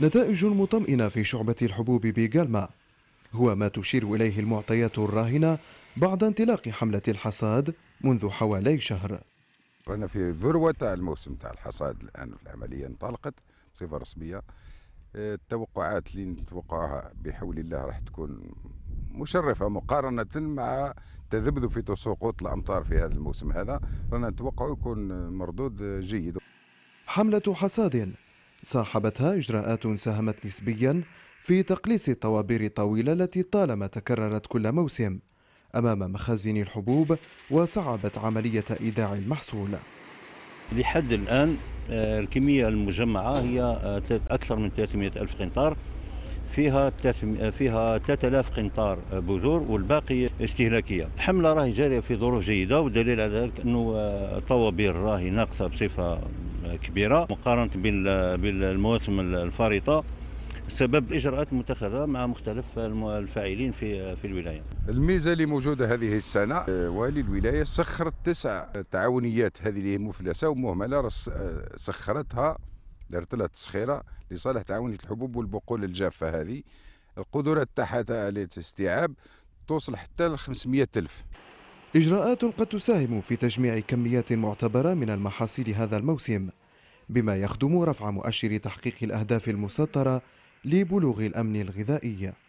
نتائج مطمئنة في شعبة الحبوب بجالما هو ما تشير إليه المعطيات الراهنة بعد انطلاق حملة الحصاد منذ حوالي شهر رانا في ذروة الموسم تاع الحصاد الآن العملية انطلقت بصفة رسمية آه، التوقعات اللي نتوقعها بحول الله راح تكون مشرفة مقارنة مع تذبذب في سقوط الأمطار في هذا الموسم هذا رانا نتوقع يكون مردود جيد حملة حصاد صاحبتها إجراءات ساهمت نسبيا في تقليص الطوابير الطويلة التي طالما تكررت كل موسم أمام مخازن الحبوب وصعبت عملية إيداع المحصول لحد الآن آه، الكمية المجمعة هي آه، أكثر من 300 ألف قنطار فيها آه، فيها 3000 قنطار بذور والباقي استهلاكيه الحمله راهي جاريه في ظروف جيده والدليل على ذلك انه الطوابير راهي ناقصه بصفه كبيره مقارنه بالمواسم الفارطه سبب الاجراءات المتخذه مع مختلف الفاعلين في في الولايه. الميزه اللي موجوده هذه السنه والي الولايه سخرت تسع تعاونيات هذه اللي مفلسه ومهمله سخرتها دارت لها تسخيره لصالح تعاونيه الحبوب والبقول الجافه هذه القدرات تاعها الاستيعاب توصل حتى ل 500 ألف إجراءات قد تساهم في تجميع كميات معتبرة من المحاصيل هذا الموسم بما يخدم رفع مؤشر تحقيق الأهداف المسطرة لبلوغ الأمن الغذائي